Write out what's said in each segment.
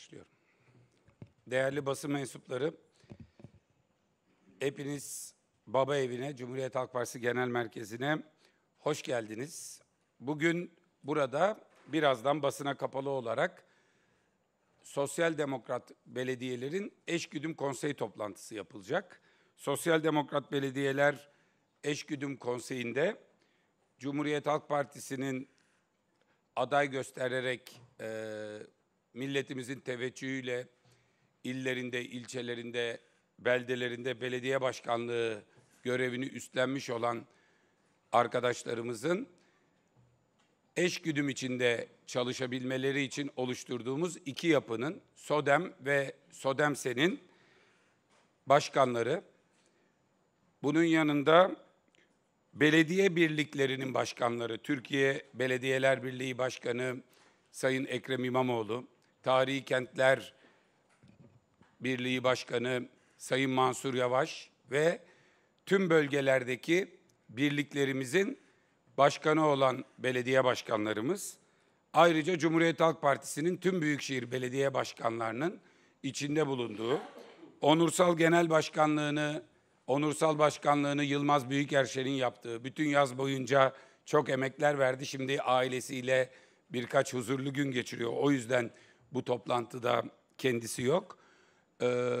başlıyorum. Değerli basın mensupları, hepiniz Baba Evi'ne, Cumhuriyet Halk Partisi Genel Merkezi'ne hoş geldiniz. Bugün burada birazdan basına kapalı olarak Sosyal Demokrat Belediyelerin Eşgüdüm Konsey toplantısı yapılacak. Sosyal Demokrat Belediyeler Eşgüdüm Konseyi'nde Cumhuriyet Halk Partisi'nin aday göstererek e, milletimizin teveccühüyle illerinde, ilçelerinde, beldelerinde belediye başkanlığı görevini üstlenmiş olan arkadaşlarımızın eşgüdüm içinde çalışabilmeleri için oluşturduğumuz iki yapının SODEM ve SODEMSE'nin başkanları bunun yanında belediye birliklerinin başkanları Türkiye Belediyeler Birliği Başkanı Sayın Ekrem İmamoğlu Tarihi Kentler Birliği Başkanı Sayın Mansur Yavaş ve tüm bölgelerdeki birliklerimizin başkanı olan belediye başkanlarımız, ayrıca Cumhuriyet Halk Partisi'nin tüm büyükşehir belediye başkanlarının içinde bulunduğu, onursal genel başkanlığını, onursal başkanlığını Yılmaz Büyükerşen'in yaptığı, bütün yaz boyunca çok emekler verdi. Şimdi ailesiyle birkaç huzurlu gün geçiriyor. O yüzden bu toplantıda kendisi yok. Ee,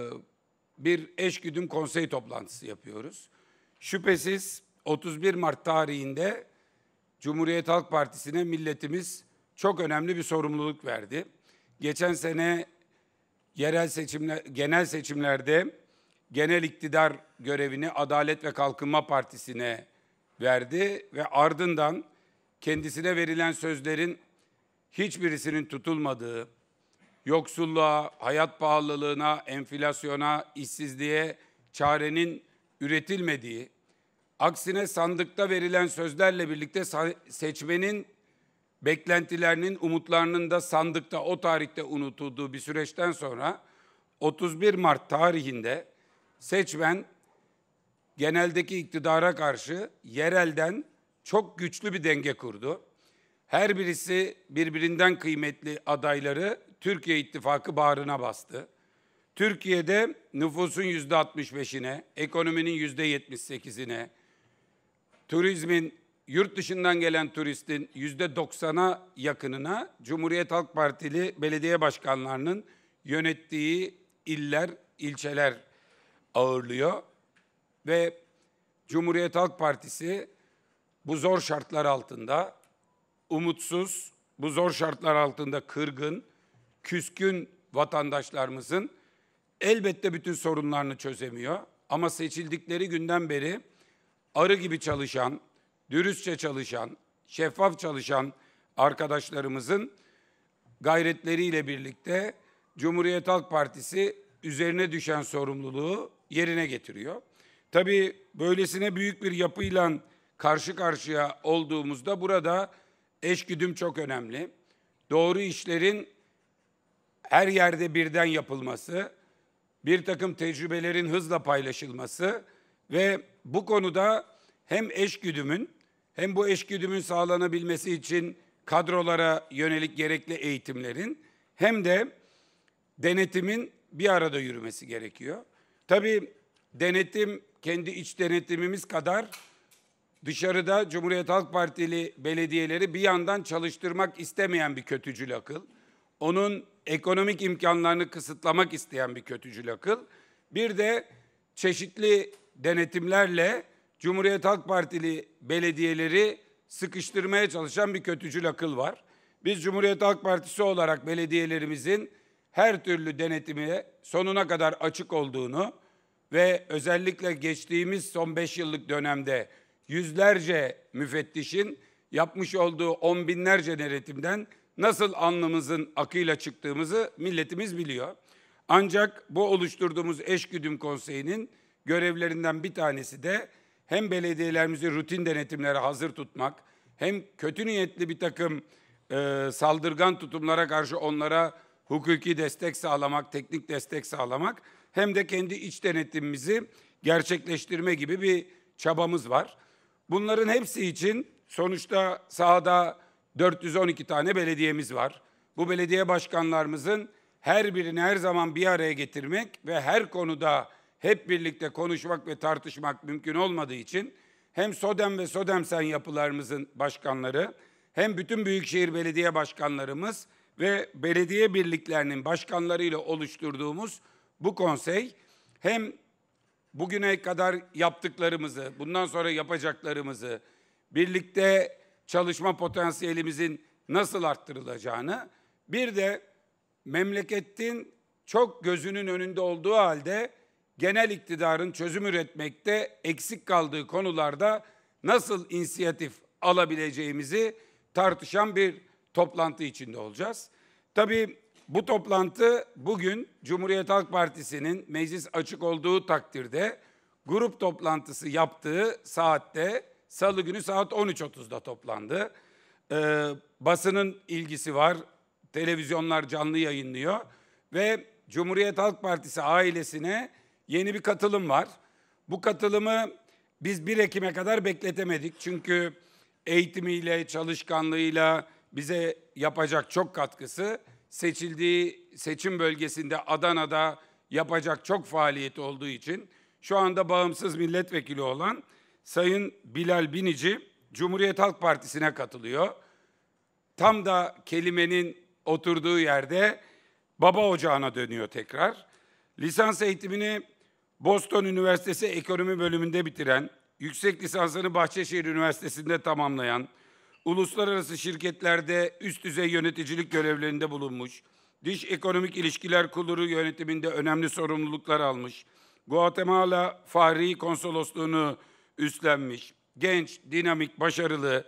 bir eşgüdüm konsey toplantısı yapıyoruz. Şüphesiz 31 Mart tarihinde Cumhuriyet Halk Partisi'ne milletimiz çok önemli bir sorumluluk verdi. Geçen sene yerel seçimler, genel seçimlerde genel iktidar görevini Adalet ve Kalkınma Partisi'ne verdi ve ardından kendisine verilen sözlerin hiçbirisinin tutulmadığı, yoksulluğa, hayat pahalılığına, enflasyona, işsizliğe çarenin üretilmediği, aksine sandıkta verilen sözlerle birlikte seçmenin beklentilerinin, umutlarının da sandıkta o tarihte unutulduğu bir süreçten sonra 31 Mart tarihinde seçmen geneldeki iktidara karşı yerelden çok güçlü bir denge kurdu. Her birisi birbirinden kıymetli adayları Türkiye İttifakı bağrına bastı. Türkiye'de nüfusun yüzde 65'ine, ekonominin yüzde 78'ine, turizmin yurt dışından gelen turistin yüzde 90'a yakınına Cumhuriyet Halk Partili belediye başkanlarının yönettiği iller, ilçeler ağırlıyor ve Cumhuriyet Halk Partisi bu zor şartlar altında umutsuz, bu zor şartlar altında kırgın, küskün vatandaşlarımızın elbette bütün sorunlarını çözemiyor. Ama seçildikleri günden beri arı gibi çalışan, dürüstçe çalışan, şeffaf çalışan arkadaşlarımızın gayretleriyle birlikte Cumhuriyet Halk Partisi üzerine düşen sorumluluğu yerine getiriyor. Tabii böylesine büyük bir yapıyla karşı karşıya olduğumuzda burada eşgüdüm çok önemli. Doğru işlerin her yerde birden yapılması, bir takım tecrübelerin hızla paylaşılması ve bu konuda hem eşgüdümün hem bu eşgüdümün sağlanabilmesi için kadrolara yönelik gerekli eğitimlerin hem de denetimin bir arada yürümesi gerekiyor. Tabii denetim kendi iç denetimimiz kadar dışarıda Cumhuriyet Halk Partili belediyeleri bir yandan çalıştırmak istemeyen bir kötücül akıl onun ekonomik imkanlarını kısıtlamak isteyen bir kötücül akıl. Bir de çeşitli denetimlerle Cumhuriyet Halk Partili belediyeleri sıkıştırmaya çalışan bir kötücül akıl var. Biz Cumhuriyet Halk Partisi olarak belediyelerimizin her türlü denetimi sonuna kadar açık olduğunu ve özellikle geçtiğimiz son beş yıllık dönemde yüzlerce müfettişin yapmış olduğu on binlerce denetimden nasıl alnımızın akıyla çıktığımızı milletimiz biliyor. Ancak bu oluşturduğumuz eşgüdüm konseyinin görevlerinden bir tanesi de hem belediyelerimizi rutin denetimlere hazır tutmak, hem kötü niyetli bir takım e, saldırgan tutumlara karşı onlara hukuki destek sağlamak, teknik destek sağlamak, hem de kendi iç denetimimizi gerçekleştirme gibi bir çabamız var. Bunların hepsi için sonuçta sahada 412 tane belediyemiz var. Bu belediye başkanlarımızın her birini her zaman bir araya getirmek ve her konuda hep birlikte konuşmak ve tartışmak mümkün olmadığı için hem SODEM ve SODEMSEN yapılarımızın başkanları hem bütün büyükşehir belediye başkanlarımız ve belediye birliklerinin başkanlarıyla oluşturduğumuz bu konsey hem bugüne kadar yaptıklarımızı, bundan sonra yapacaklarımızı, birlikte çalışma potansiyelimizin nasıl arttırılacağını, bir de memleketin çok gözünün önünde olduğu halde genel iktidarın çözüm üretmekte eksik kaldığı konularda nasıl inisiyatif alabileceğimizi tartışan bir toplantı içinde olacağız. Tabii bu toplantı bugün Cumhuriyet Halk Partisi'nin meclis açık olduğu takdirde grup toplantısı yaptığı saatte Salı günü saat 13.30'da toplandı. Ee, basının ilgisi var. Televizyonlar canlı yayınlıyor. Ve Cumhuriyet Halk Partisi ailesine yeni bir katılım var. Bu katılımı biz 1 Ekim'e kadar bekletemedik. Çünkü eğitimiyle, çalışkanlığıyla bize yapacak çok katkısı, seçildiği seçim bölgesinde Adana'da yapacak çok faaliyet olduğu için şu anda bağımsız milletvekili olan Sayın Bilal Binici Cumhuriyet Halk Partisi'ne katılıyor. Tam da kelimenin oturduğu yerde baba ocağına dönüyor tekrar. Lisans eğitimini Boston Üniversitesi Ekonomi bölümünde bitiren, yüksek lisansını Bahçeşehir Üniversitesi'nde tamamlayan, uluslararası şirketlerde üst düzey yöneticilik görevlerinde bulunmuş, Diş Ekonomik İlişkiler Kurulu yönetiminde önemli sorumluluklar almış, Guatemala Fahri Konsolosluğunu üstlenmiş. Genç, dinamik, başarılı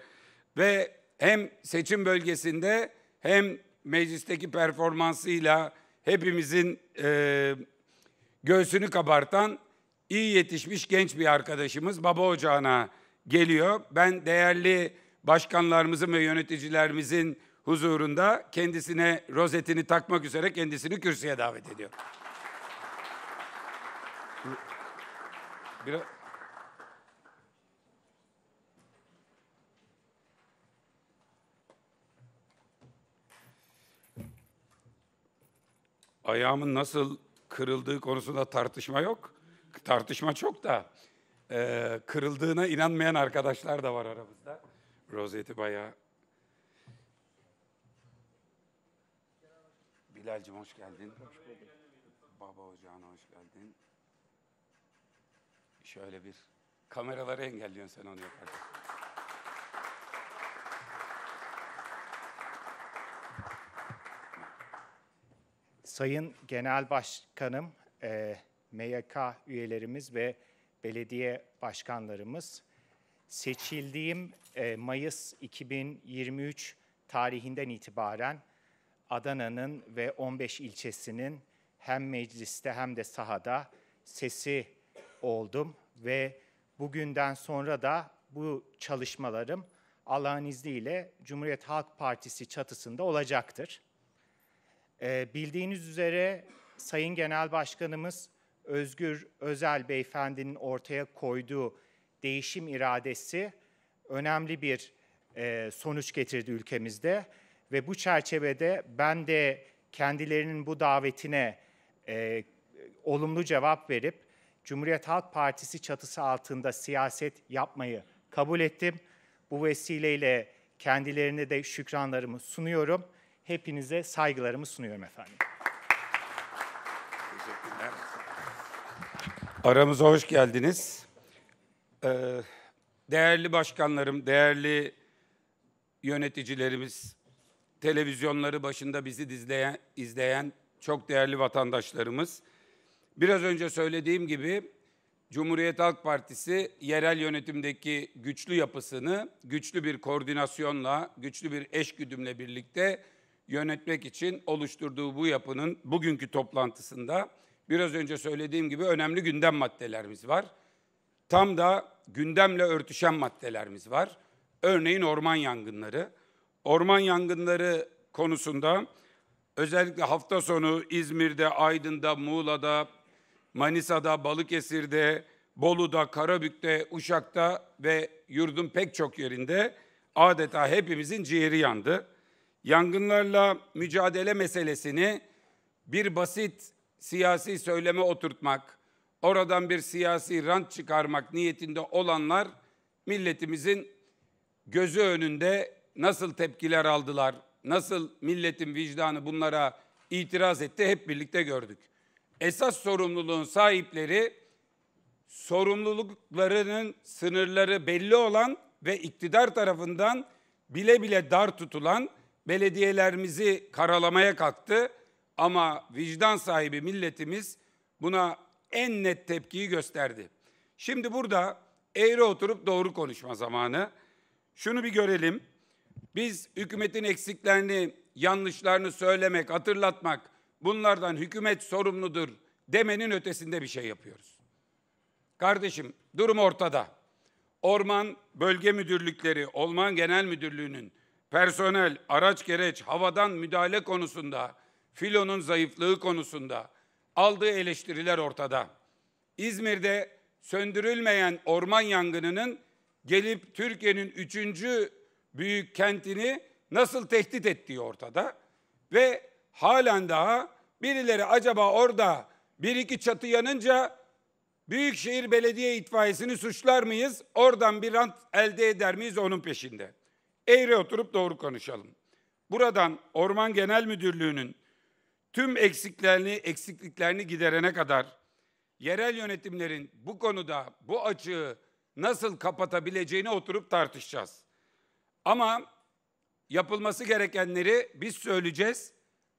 ve hem seçim bölgesinde hem meclisteki performansıyla hepimizin e, göğsünü kabartan iyi yetişmiş genç bir arkadaşımız baba ocağına geliyor. Ben değerli başkanlarımızın ve yöneticilerimizin huzurunda kendisine rozetini takmak üzere kendisini kürsüye davet ediyorum. Biraz... ayağımın nasıl kırıldığı konusunda tartışma yok. Tartışma çok da e, kırıldığına inanmayan arkadaşlar da var aramızda. Rozeti bayağı. Bilal'cim hoş geldin. Hoş Baba ocağına hoş geldin. Şöyle bir kameraları engelliyorsun sen onu yaparken. Sayın Genel Başkanım, e, MYK üyelerimiz ve belediye başkanlarımız, seçildiğim e, Mayıs 2023 tarihinden itibaren Adana'nın ve 15 ilçesinin hem mecliste hem de sahada sesi oldum ve bugünden sonra da bu çalışmalarım Allah'ın izniyle Cumhuriyet Halk Partisi çatısında olacaktır. Ee, bildiğiniz üzere Sayın Genel Başkanımız Özgür Özel Beyefendinin ortaya koyduğu değişim iradesi önemli bir e, sonuç getirdi ülkemizde. Ve bu çerçevede ben de kendilerinin bu davetine e, olumlu cevap verip Cumhuriyet Halk Partisi çatısı altında siyaset yapmayı kabul ettim. Bu vesileyle kendilerine de şükranlarımı sunuyorum. Hepinize saygılarımı sunuyorum efendim. Teşekkürler. Aramıza hoş geldiniz. Ee, değerli başkanlarım, değerli yöneticilerimiz, televizyonları başında bizi izleyen, izleyen çok değerli vatandaşlarımız. Biraz önce söylediğim gibi Cumhuriyet Halk Partisi yerel yönetimdeki güçlü yapısını güçlü bir koordinasyonla, güçlü bir eşgüdümle birlikte yönetmek için oluşturduğu bu yapının bugünkü toplantısında biraz önce söylediğim gibi önemli gündem maddelerimiz var. Tam da gündemle örtüşen maddelerimiz var. Örneğin orman yangınları. Orman yangınları konusunda özellikle hafta sonu İzmir'de, Aydın'da, Muğla'da, Manisa'da, Balıkesir'de, Bolu'da, Karabük'te, Uşak'ta ve yurdun pek çok yerinde adeta hepimizin ciğeri yandı yangınlarla mücadele meselesini bir basit siyasi söyleme oturtmak, oradan bir siyasi rant çıkarmak niyetinde olanlar milletimizin gözü önünde nasıl tepkiler aldılar, nasıl milletin vicdanı bunlara itiraz etti hep birlikte gördük. Esas sorumluluğun sahipleri sorumluluklarının sınırları belli olan ve iktidar tarafından bile bile dar tutulan belediyelerimizi karalamaya kalktı. Ama vicdan sahibi milletimiz buna en net tepkiyi gösterdi. Şimdi burada eğri oturup doğru konuşma zamanı. Şunu bir görelim. Biz hükümetin eksiklerini, yanlışlarını söylemek, hatırlatmak, bunlardan hükümet sorumludur demenin ötesinde bir şey yapıyoruz. Kardeşim durum ortada. Orman Bölge Müdürlükleri, Orman Genel Müdürlüğü'nün personel, araç gereç, havadan müdahale konusunda, filonun zayıflığı konusunda aldığı eleştiriler ortada. İzmir'de söndürülmeyen orman yangınının gelip Türkiye'nin üçüncü büyük kentini nasıl tehdit ettiği ortada. Ve halen daha birileri acaba orada bir iki çatı yanınca Büyükşehir Belediye itfaiyesini suçlar mıyız? Oradan bir rant elde eder miyiz onun peşinde. Eğri oturup doğru konuşalım. Buradan Orman Genel Müdürlüğü'nün tüm eksiklerini, eksikliklerini giderene kadar yerel yönetimlerin bu konuda bu açığı nasıl kapatabileceğini oturup tartışacağız. Ama yapılması gerekenleri biz söyleyeceğiz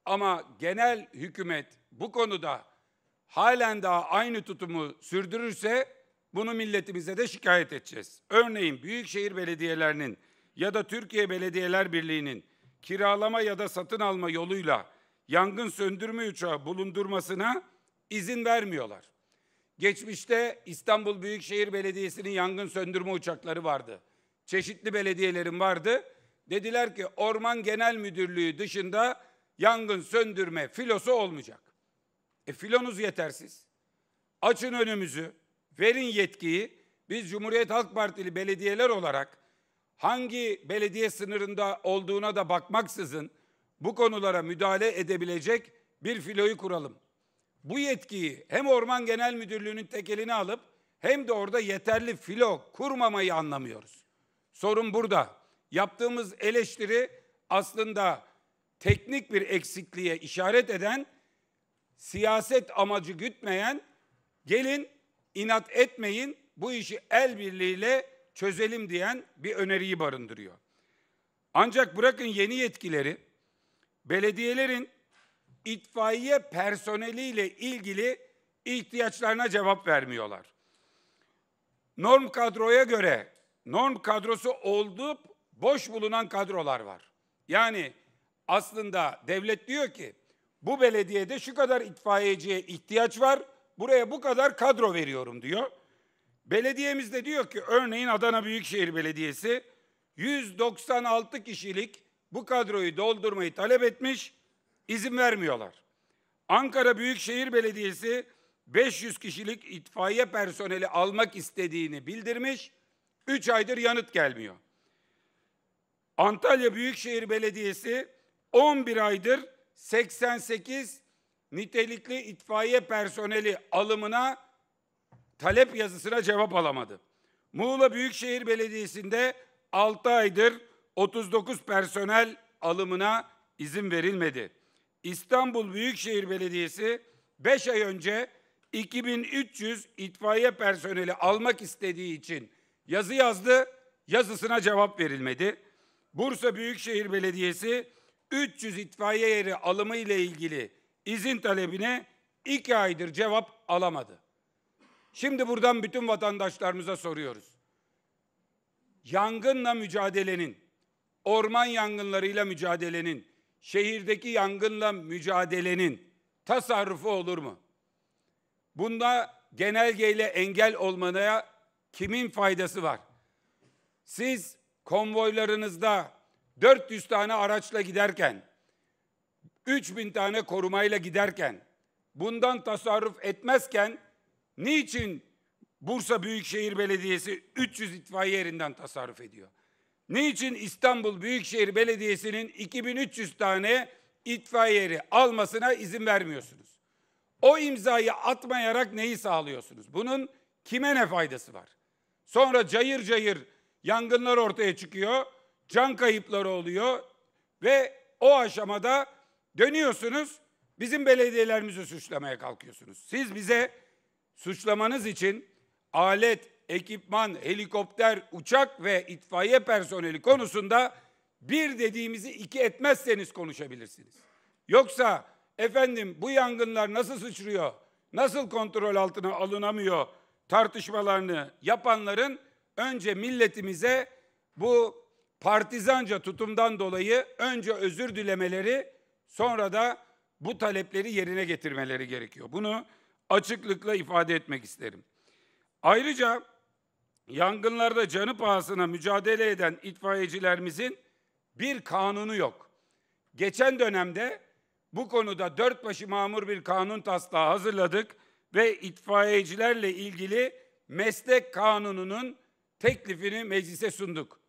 ama genel hükümet bu konuda halen daha aynı tutumu sürdürürse bunu milletimize de şikayet edeceğiz. Örneğin büyükşehir belediyelerinin ya da Türkiye Belediyeler Birliği'nin kiralama ya da satın alma yoluyla yangın söndürme uçağı bulundurmasına izin vermiyorlar. Geçmişte İstanbul Büyükşehir Belediyesi'nin yangın söndürme uçakları vardı. Çeşitli belediyelerin vardı. Dediler ki Orman Genel Müdürlüğü dışında yangın söndürme filosu olmayacak. E filonuz yetersiz. Açın önümüzü, verin yetkiyi. Biz Cumhuriyet Halk Partili belediyeler olarak hangi belediye sınırında olduğuna da bakmaksızın bu konulara müdahale edebilecek bir filoyu kuralım. Bu yetkiyi hem Orman Genel Müdürlüğü'nün tekelini alıp hem de orada yeterli filo kurmamayı anlamıyoruz. Sorun burada. Yaptığımız eleştiri aslında teknik bir eksikliğe işaret eden, siyaset amacı gütmeyen, gelin inat etmeyin bu işi el birliğiyle çözelim diyen bir öneriyi barındırıyor. Ancak bırakın yeni yetkileri, belediyelerin itfaiye personeliyle ilgili ihtiyaçlarına cevap vermiyorlar. Norm kadroya göre norm kadrosu olup boş bulunan kadrolar var. Yani aslında devlet diyor ki bu belediyede şu kadar itfaiyeciye ihtiyaç var. Buraya bu kadar kadro veriyorum diyor. Belediyemiz de diyor ki örneğin Adana Büyükşehir Belediyesi 196 kişilik bu kadroyu doldurmayı talep etmiş, izin vermiyorlar. Ankara Büyükşehir Belediyesi 500 kişilik itfaiye personeli almak istediğini bildirmiş, 3 aydır yanıt gelmiyor. Antalya Büyükşehir Belediyesi 11 aydır 88 nitelikli itfaiye personeli alımına talep yazısına cevap alamadı. Muğla Büyükşehir Belediyesi'nde 6 aydır 39 personel alımına izin verilmedi. İstanbul Büyükşehir Belediyesi 5 ay önce 2300 itfaiye personeli almak istediği için yazı yazdı, yazısına cevap verilmedi. Bursa Büyükşehir Belediyesi 300 itfaiye yeri alımı ile ilgili izin talebine 2 aydır cevap alamadı. Şimdi buradan bütün vatandaşlarımıza soruyoruz. Yangınla mücadelenin, orman yangınlarıyla mücadelenin, şehirdeki yangınla mücadelenin tasarrufu olur mu? Bunda genelgeyle engel olmaya kimin faydası var? Siz konvoylarınızda 400 tane araçla giderken, 3000 tane korumayla giderken, bundan tasarruf etmezken Niçin Bursa Büyükşehir Belediyesi 300 itfaiye yerinden tasarruf ediyor? Niçin İstanbul Büyükşehir Belediyesi'nin 2300 tane itfaiye yeri almasına izin vermiyorsunuz? O imzayı atmayarak neyi sağlıyorsunuz? Bunun kime ne faydası var? Sonra cayır cayır yangınlar ortaya çıkıyor, can kayıpları oluyor ve o aşamada dönüyorsunuz, bizim belediyelerimizi suçlamaya kalkıyorsunuz. Siz bize suçlamanız için alet, ekipman, helikopter, uçak ve itfaiye personeli konusunda bir dediğimizi iki etmezseniz konuşabilirsiniz. Yoksa efendim bu yangınlar nasıl sıçrıyor, nasıl kontrol altına alınamıyor tartışmalarını yapanların önce milletimize bu partizanca tutumdan dolayı önce özür dilemeleri sonra da bu talepleri yerine getirmeleri gerekiyor. Bunu açıklıkla ifade etmek isterim. Ayrıca yangınlarda canı pahasına mücadele eden itfaiyecilerimizin bir kanunu yok. Geçen dönemde bu konuda dört başı mamur bir kanun taslağı hazırladık ve itfaiyecilerle ilgili meslek kanununun teklifini meclise sunduk.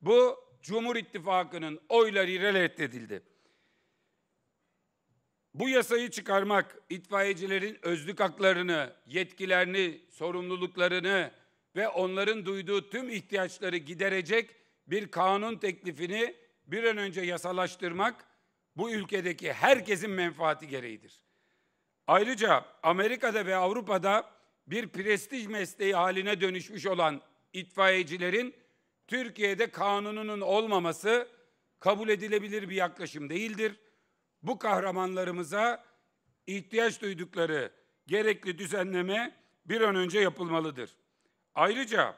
Bu Cumhur İttifakı'nın oyları reddedildi. Bu yasayı çıkarmak itfaiyecilerin özlük haklarını, yetkilerini, sorumluluklarını ve onların duyduğu tüm ihtiyaçları giderecek bir kanun teklifini bir an önce yasalaştırmak bu ülkedeki herkesin menfaati gereğidir. Ayrıca Amerika'da ve Avrupa'da bir prestij mesleği haline dönüşmüş olan itfaiyecilerin Türkiye'de kanununun olmaması kabul edilebilir bir yaklaşım değildir bu kahramanlarımıza ihtiyaç duydukları gerekli düzenleme bir an önce yapılmalıdır. Ayrıca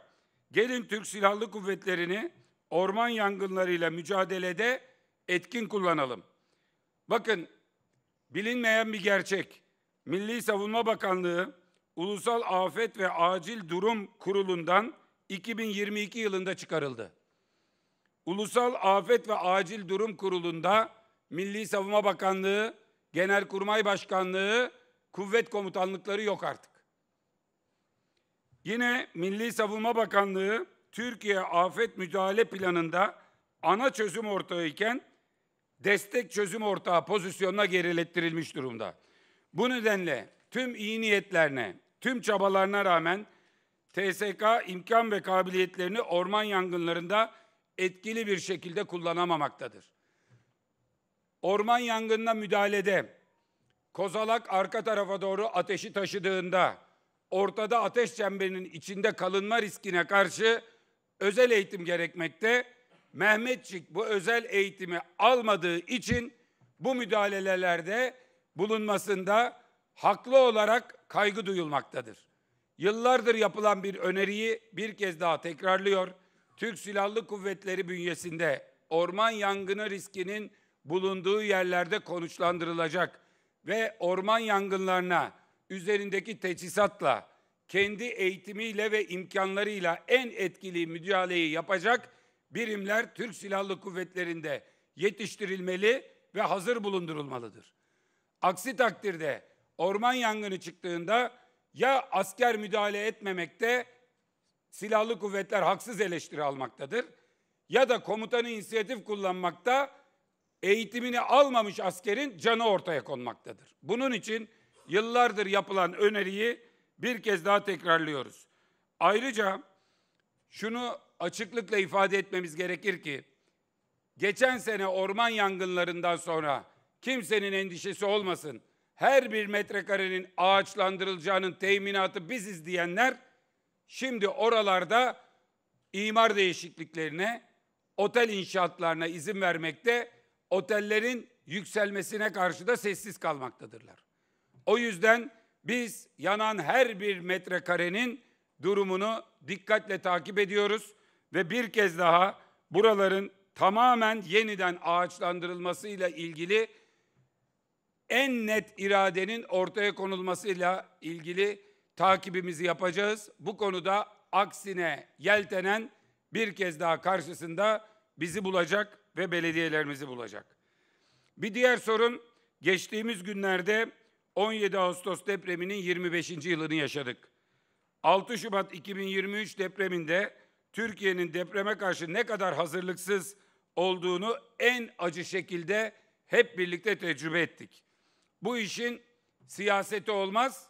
gelin Türk Silahlı Kuvvetleri'ni orman yangınlarıyla mücadelede etkin kullanalım. Bakın bilinmeyen bir gerçek. Milli Savunma Bakanlığı Ulusal Afet ve Acil Durum Kurulu'ndan 2022 yılında çıkarıldı. Ulusal Afet ve Acil Durum Kurulu'nda Milli Savunma Bakanlığı, Genelkurmay Başkanlığı, kuvvet komutanlıkları yok artık. Yine Milli Savunma Bakanlığı Türkiye Afet Müdahale Planı'nda ana çözüm ortağı iken destek çözüm ortağı pozisyonuna gerilettirilmiş durumda. Bu nedenle tüm iyi niyetlerine, tüm çabalarına rağmen TSK imkan ve kabiliyetlerini orman yangınlarında etkili bir şekilde kullanamamaktadır orman yangınına müdahalede kozalak arka tarafa doğru ateşi taşıdığında ortada ateş çemberinin içinde kalınma riskine karşı özel eğitim gerekmekte. Mehmetçik bu özel eğitimi almadığı için bu müdahalelerde bulunmasında haklı olarak kaygı duyulmaktadır. Yıllardır yapılan bir öneriyi bir kez daha tekrarlıyor. Türk Silahlı Kuvvetleri bünyesinde orman yangını riskinin bulunduğu yerlerde konuşlandırılacak ve orman yangınlarına üzerindeki teçhizatla, kendi eğitimiyle ve imkanlarıyla en etkili müdahaleyi yapacak birimler Türk Silahlı Kuvvetleri'nde yetiştirilmeli ve hazır bulundurulmalıdır. Aksi takdirde orman yangını çıktığında ya asker müdahale etmemekte silahlı kuvvetler haksız eleştiri almaktadır ya da komutanı inisiyatif kullanmakta eğitimini almamış askerin canı ortaya konmaktadır. Bunun için yıllardır yapılan öneriyi bir kez daha tekrarlıyoruz. Ayrıca şunu açıklıkla ifade etmemiz gerekir ki geçen sene orman yangınlarından sonra kimsenin endişesi olmasın. Her bir metrekarenin ağaçlandırılacağının teminatı biziz diyenler şimdi oralarda imar değişikliklerine, otel inşaatlarına izin vermekte otellerin yükselmesine karşı da sessiz kalmaktadırlar. O yüzden biz yanan her bir metrekarenin durumunu dikkatle takip ediyoruz ve bir kez daha buraların tamamen yeniden ağaçlandırılmasıyla ilgili en net iradenin ortaya konulmasıyla ilgili takibimizi yapacağız. Bu konuda aksine yeltenen bir kez daha karşısında bizi bulacak ve belediyelerimizi bulacak. Bir diğer sorun geçtiğimiz günlerde 17 Ağustos depreminin 25. yılını yaşadık. 6 Şubat 2023 depreminde Türkiye'nin depreme karşı ne kadar hazırlıksız olduğunu en acı şekilde hep birlikte tecrübe ettik. Bu işin siyaseti olmaz.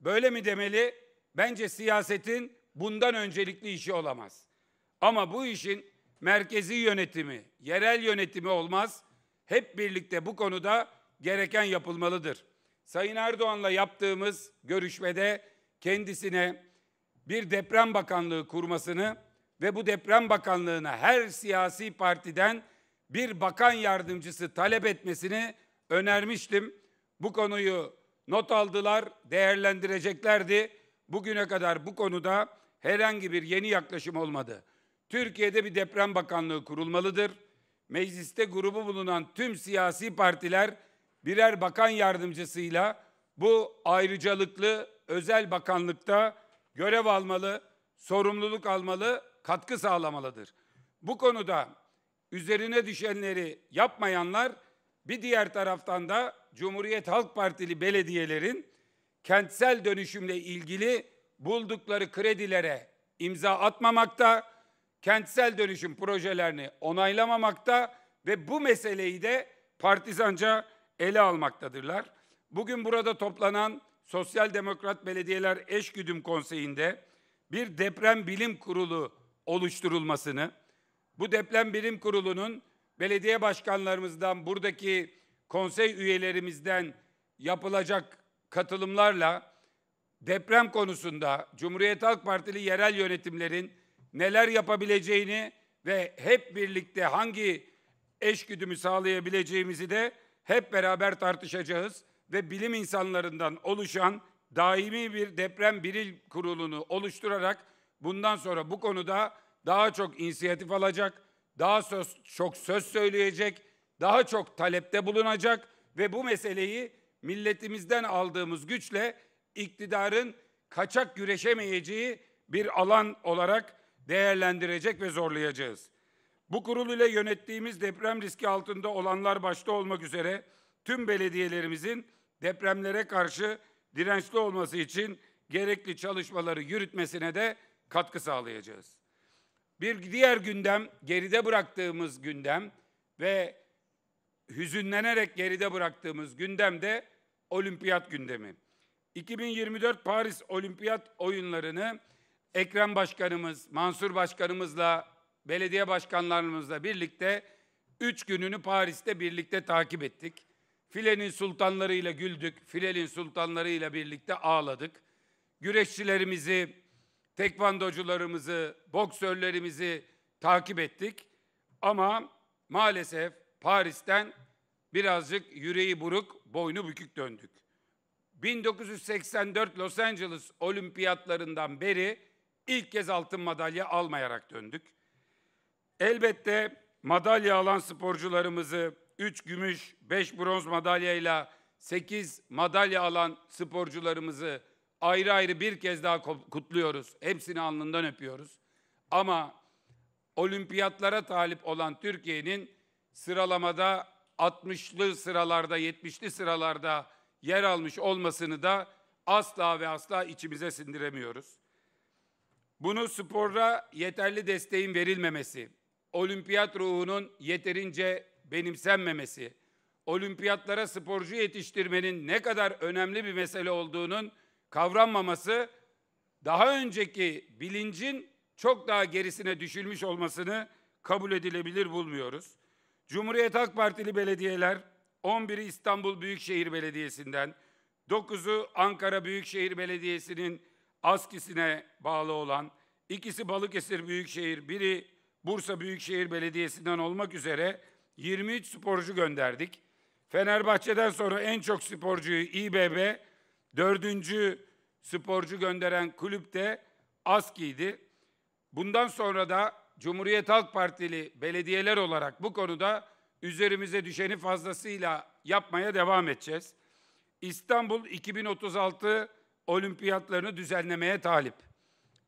Böyle mi demeli? Bence siyasetin bundan öncelikli işi olamaz. Ama bu işin merkezi yönetimi, yerel yönetimi olmaz. Hep birlikte bu konuda gereken yapılmalıdır. Sayın Erdoğan'la yaptığımız görüşmede kendisine bir deprem bakanlığı kurmasını ve bu deprem bakanlığına her siyasi partiden bir bakan yardımcısı talep etmesini önermiştim. Bu konuyu not aldılar, değerlendireceklerdi. Bugüne kadar bu konuda herhangi bir yeni yaklaşım olmadı. Türkiye'de bir deprem bakanlığı kurulmalıdır. Mecliste grubu bulunan tüm siyasi partiler birer bakan yardımcısıyla bu ayrıcalıklı özel bakanlıkta görev almalı, sorumluluk almalı, katkı sağlamalıdır. Bu konuda üzerine düşenleri yapmayanlar bir diğer taraftan da Cumhuriyet Halk Partili belediyelerin kentsel dönüşümle ilgili buldukları kredilere imza atmamakta, kentsel dönüşüm projelerini onaylamamakta ve bu meseleyi de partizanca ele almaktadırlar. Bugün burada toplanan Sosyal Demokrat Belediyeler Eşgüdüm Konseyi'nde bir deprem bilim kurulu oluşturulmasını, bu deprem bilim kurulunun belediye başkanlarımızdan, buradaki konsey üyelerimizden yapılacak katılımlarla deprem konusunda Cumhuriyet Halk Partili yerel yönetimlerin neler yapabileceğini ve hep birlikte hangi eşgüdümü sağlayabileceğimizi de hep beraber tartışacağız ve bilim insanlarından oluşan daimi bir deprem biril kurulunu oluşturarak bundan sonra bu konuda daha çok inisiyatif alacak, daha söz, çok söz söyleyecek, daha çok talepte bulunacak ve bu meseleyi milletimizden aldığımız güçle iktidarın kaçak güreşemeyeceği bir alan olarak değerlendirecek ve zorlayacağız. Bu kurul ile yönettiğimiz deprem riski altında olanlar başta olmak üzere tüm belediyelerimizin depremlere karşı dirençli olması için gerekli çalışmaları yürütmesine de katkı sağlayacağız. Bir diğer gündem, geride bıraktığımız gündem ve hüzünlenerek geride bıraktığımız gündem de olimpiyat gündemi. 2024 Paris Olimpiyat oyunlarını Ekrem Başkanımız, Mansur Başkanımızla, belediye başkanlarımızla birlikte üç gününü Paris'te birlikte takip ettik. Filenin sultanlarıyla güldük, Filenin sultanlarıyla birlikte ağladık. Güreşçilerimizi, tekvandocularımızı, boksörlerimizi takip ettik. Ama maalesef Paris'ten birazcık yüreği buruk, boynu bükük döndük. 1984 Los Angeles olimpiyatlarından beri ilk kez altın madalya almayarak döndük. Elbette madalya alan sporcularımızı 3 gümüş, 5 bronz madalyayla 8 madalya alan sporcularımızı ayrı ayrı bir kez daha kutluyoruz. Hepsini alnından öpüyoruz. Ama olimpiyatlara talip olan Türkiye'nin sıralamada 60'lı sıralarda, 70'li sıralarda yer almış olmasını da asla ve asla içimize sindiremiyoruz. Bunu spora yeterli desteğin verilmemesi, olimpiyat ruhunun yeterince benimsenmemesi, olimpiyatlara sporcu yetiştirmenin ne kadar önemli bir mesele olduğunun kavranmaması, daha önceki bilincin çok daha gerisine düşülmüş olmasını kabul edilebilir bulmuyoruz. Cumhuriyet Halk Partili belediyeler 11'i İstanbul Büyükşehir Belediyesi'nden, 9'u Ankara Büyükşehir Belediyesi'nin Askisine bağlı olan, ikisi Balıkesir Büyükşehir, biri Bursa Büyükşehir Belediyesi'nden olmak üzere 23 sporcu gönderdik. Fenerbahçe'den sonra en çok sporcuyu İBB, dördüncü sporcu gönderen kulüp de ASKİ'ydi. Bundan sonra da Cumhuriyet Halk Partili belediyeler olarak bu konuda üzerimize düşeni fazlasıyla yapmaya devam edeceğiz. İstanbul 2036 olimpiyatlarını düzenlemeye talip.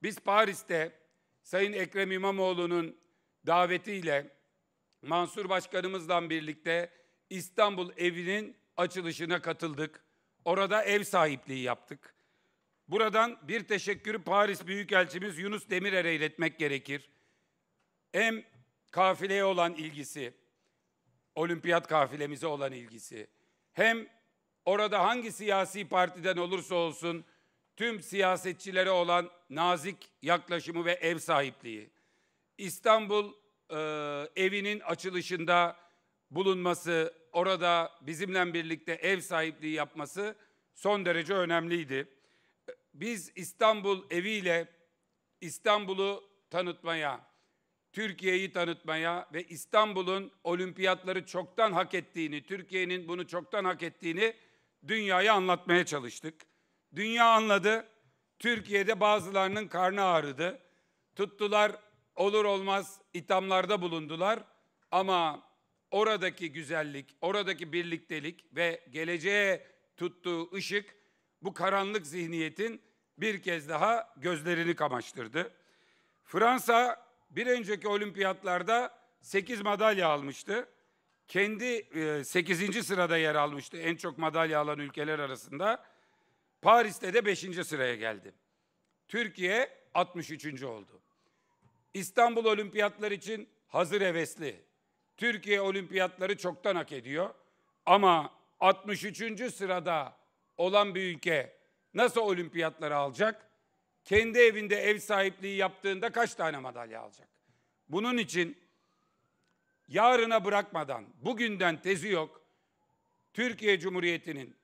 Biz Paris'te Sayın Ekrem İmamoğlu'nun davetiyle Mansur Başkanımızla birlikte İstanbul evinin açılışına katıldık. Orada ev sahipliği yaptık. Buradan bir teşekkürü Paris Büyükelçimiz Yunus Demirer'e iletmek gerekir. Hem kafileye olan ilgisi, olimpiyat kafilemize olan ilgisi, hem Orada hangi siyasi partiden olursa olsun tüm siyasetçilere olan nazik yaklaşımı ve ev sahipliği. İstanbul e, evinin açılışında bulunması, orada bizimle birlikte ev sahipliği yapması son derece önemliydi. Biz İstanbul eviyle İstanbul'u tanıtmaya, Türkiye'yi tanıtmaya ve İstanbul'un olimpiyatları çoktan hak ettiğini, Türkiye'nin bunu çoktan hak ettiğini Dünyayı anlatmaya çalıştık. Dünya anladı. Türkiye'de bazılarının karnı ağrıdı. Tuttular olur olmaz ithamlarda bulundular ama oradaki güzellik, oradaki birliktelik ve geleceğe tuttuğu ışık bu karanlık zihniyetin bir kez daha gözlerini kamaştırdı. Fransa bir önceki olimpiyatlarda 8 madalya almıştı kendi 8. E, sırada yer almıştı en çok madalya alan ülkeler arasında. Paris'te de 5. sıraya geldi. Türkiye 63. oldu. İstanbul Olimpiyatları için hazır hevesli. Türkiye olimpiyatları çoktan hak ediyor. Ama 63. sırada olan bir ülke nasıl olimpiyatları alacak? Kendi evinde ev sahipliği yaptığında kaç tane madalya alacak? Bunun için yarına bırakmadan, bugünden tezi yok, Türkiye Cumhuriyeti'nin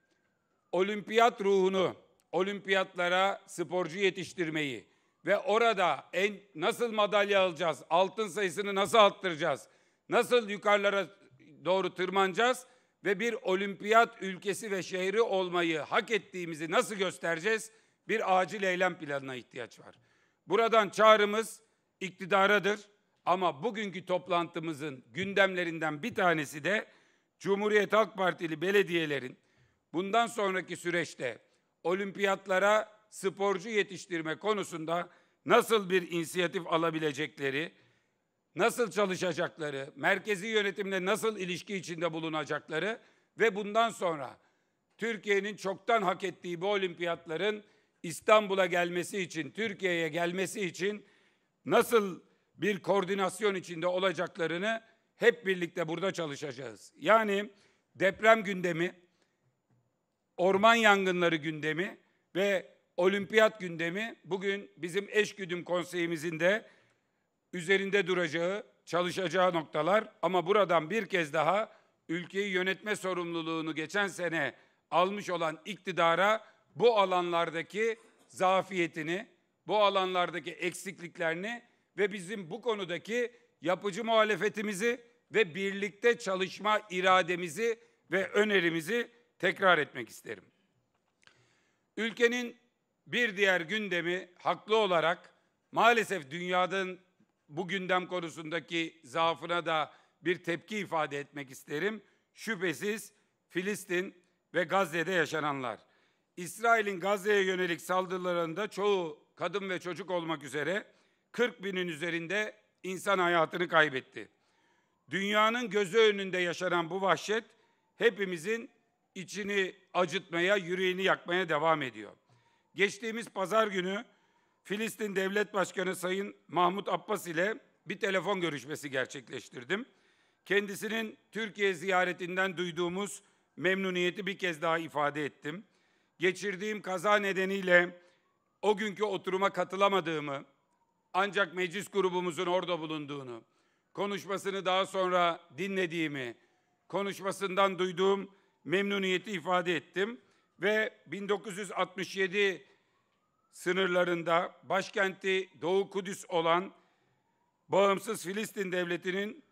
olimpiyat ruhunu, olimpiyatlara sporcu yetiştirmeyi ve orada en nasıl madalya alacağız, altın sayısını nasıl arttıracağız, nasıl yukarılara doğru tırmanacağız ve bir olimpiyat ülkesi ve şehri olmayı hak ettiğimizi nasıl göstereceğiz? Bir acil eylem planına ihtiyaç var. Buradan çağrımız iktidaradır. Ama bugünkü toplantımızın gündemlerinden bir tanesi de Cumhuriyet Halk Partili belediyelerin bundan sonraki süreçte olimpiyatlara sporcu yetiştirme konusunda nasıl bir inisiyatif alabilecekleri, nasıl çalışacakları, merkezi yönetimle nasıl ilişki içinde bulunacakları ve bundan sonra Türkiye'nin çoktan hak ettiği bu olimpiyatların İstanbul'a gelmesi için, Türkiye'ye gelmesi için nasıl bir koordinasyon içinde olacaklarını hep birlikte burada çalışacağız. Yani deprem gündemi, orman yangınları gündemi ve olimpiyat gündemi bugün bizim eşgüdüm konseyimizin de üzerinde duracağı, çalışacağı noktalar ama buradan bir kez daha ülkeyi yönetme sorumluluğunu geçen sene almış olan iktidara bu alanlardaki zafiyetini, bu alanlardaki eksikliklerini ve bizim bu konudaki yapıcı muhalefetimizi ve birlikte çalışma irademizi ve önerimizi tekrar etmek isterim. Ülkenin bir diğer gündemi haklı olarak maalesef dünyanın bu gündem konusundaki zaafına da bir tepki ifade etmek isterim. Şüphesiz Filistin ve Gazze'de yaşananlar. İsrail'in Gazze'ye yönelik saldırılarında çoğu kadın ve çocuk olmak üzere 40 binin üzerinde insan hayatını kaybetti. Dünyanın gözü önünde yaşanan bu vahşet hepimizin içini acıtmaya, yüreğini yakmaya devam ediyor. Geçtiğimiz pazar günü Filistin Devlet Başkanı Sayın Mahmut Abbas ile bir telefon görüşmesi gerçekleştirdim. Kendisinin Türkiye ziyaretinden duyduğumuz memnuniyeti bir kez daha ifade ettim. Geçirdiğim kaza nedeniyle o günkü oturuma katılamadığımı, ancak meclis grubumuzun orada bulunduğunu, konuşmasını daha sonra dinlediğimi, konuşmasından duyduğum memnuniyeti ifade ettim ve 1967 sınırlarında başkenti Doğu Kudüs olan bağımsız Filistin devletinin